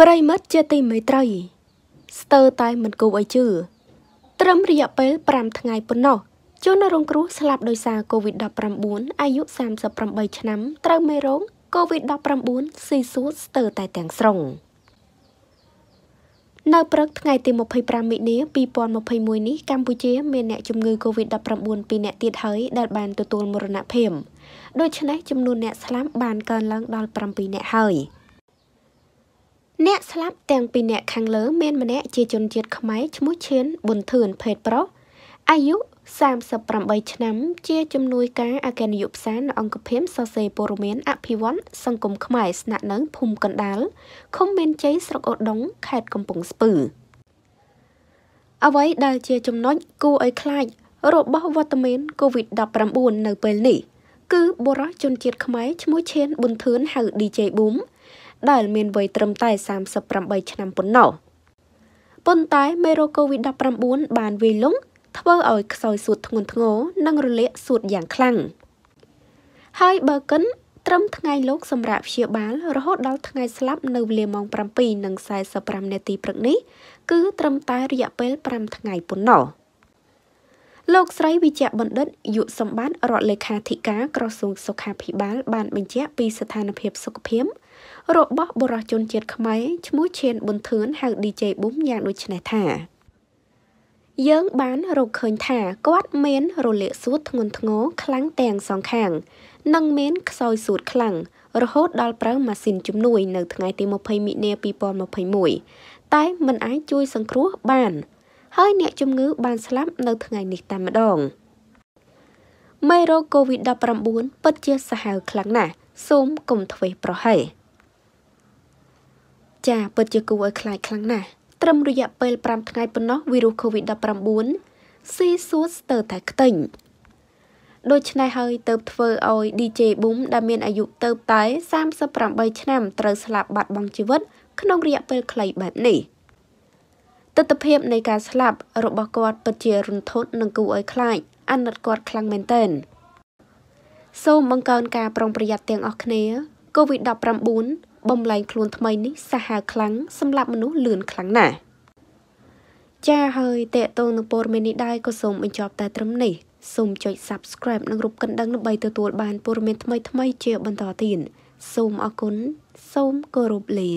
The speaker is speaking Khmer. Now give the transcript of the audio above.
ប្រិមិត្តជាទីមេត្រីស្ទើរតែមិនគូអីជឿត្រឹមរយៈពេល5ថ្ងៃប៉ុណ្ណោះជនរងគ្រោះស្លាប់ដោយសារ COVID-19 អាយុ38ឆ្នាំត្រូវមេរោង COVID-19 ស៊ីសួតស្ទើរតែទាំងស្រុងនៅព្រឹកថ្ងៃទី25មិនិនា2021នេះកម្ពុជាមានអ្នកជំងឺ COVID-19 2អ្នកទៀតហើយដែលបានទទួលមរណភាពដូច្នេះចំនួនអ្នកស្លាប់បានកើនឡើងដល់7អ្នកហើយ។អ្នកស្លាប់ទាំងពីរអ្នកខាងលើ មានម្នាក់ជាជនជាតិខ្មែរឈ្មោះឈៀនប៊ុនធឿនភេទប្រុសអាយុ38ឆ្នាំជាជំនួយការអគ្គនាយកផ្សារនៅអង្គភិមសរសេរព័ត៌មានអភិវឌ្ឍសង្គមខ្មែរស្នាក់នៅភូមិកណ្ដាលឃុំមានជ័យស្រុកអូដុងខេត្តកំពង់ស្ពឺអ្វីដែលជាចំណុចគួរឲ្យខ្លាចរបស់វត្តមាន COVID-19 នៅពេលនេះគឺបុរសជនជាតិខ្មែរឈ្មោះឈៀនប៊ុនធឿនហៅ DJ Boom ដែលមានវ័យត្រឹមតែ38ឆ្នាំប៉ុណ្ណោះប៉ុន្តែមេរោគ COVID-19 បានវាយលុងធ្វើឲ្យខ្សោយសួតធ្ងន់ធ្ងរនិងរលាកសួតយ៉ាងខ្លាំងហើយបើកិនត្រឹមថ្ងៃលោកសម្រាប់ព្យាបាលរហូតដល់ថ្ងៃស្លាប់នៅវេលាម៉ោង7:45នាទីព្រឹកនេះ គឺត្រឹមតែរយៈពេល5ថ្ងៃប៉ុណ្ណោះលោកស្រីវិជ្ជបណ្ឌិតយុសម្បត្តិរដ្ឋលេខាធិការក្រសួងសុខាភិបាលបានបញ្ជាក់ពីស្ថានភាពសុខភាពរបស់បរិសុជនជាតិខ្មែរឈ្មោះឈៀនប៊ុនធឿនហៅ DJ Boom យ៉ាងដូចនេះថាយើងបានរកឃើញថាគាត់មានរលាកសួតធ្ងន់ធ្ងរខ្លាំងទាំងសងខាង និងមានខ្សោយសួតខ្លាំងរហូតដល់ប្រើម៉ាស៊ីនជំនួយនៅ ថ្ងៃ ទី20មិនិនា2021តែมันអាចជួយសង្គ្រោះបាន ហើយអ្នកជំងឺ បានស្លាប់នៅថ្ងៃនេះតែម្ដងមេរោគ COVID-19 ពិតជាសាហាវខ្លាំងណាស់សូមកុំធ្វេសប្រហែសចាពិតជាគួរឲ្យខ្លាចខ្លាំងណាស់ត្រឹមរយៈពេល5ថ្ងៃប៉ុណ្ណោះវីរុស COVID-19 ស៊ីសួតស្ទើរតែខ្ទេញដូច្នេះហើយទៅធ្វើឲ្យ DJ Boom ដែលមានអាយុ ទៅ តែ38ឆ្នាំត្រូវស្លាប់បាត់បង់ជីវិត ក្នុងរយៈពេលខ្លីបែបនេះទស្សនភាពនៃការស្លាប់ របស់គាត់ពិតជារន្ធត់និងគួរឲ្យខ្លាចអាណិតគាត់ខ្លាំងមែនទែនសូមបង្កើនការប្រុងប្រយ័ត្នទាំងអស់គ្នា COVID-19 បំលែងខ្លួនថ្មីនេះសាហាវខ្លាំងសម្រាប់មនុស្សលឿនខ្លាំងណាស់ចាហើយតេតងនឹងព័ត៌មាននេះដែរក៏សូមបញ្ចប់តែត្រឹមនេះសូមចុច Subscribe និងរូបកណ្ដឹងដើម្បីទទួលបានព័ត៌មានថ្មីៗជាបន្តទៀតសូមអរគុណសូមគោរពលា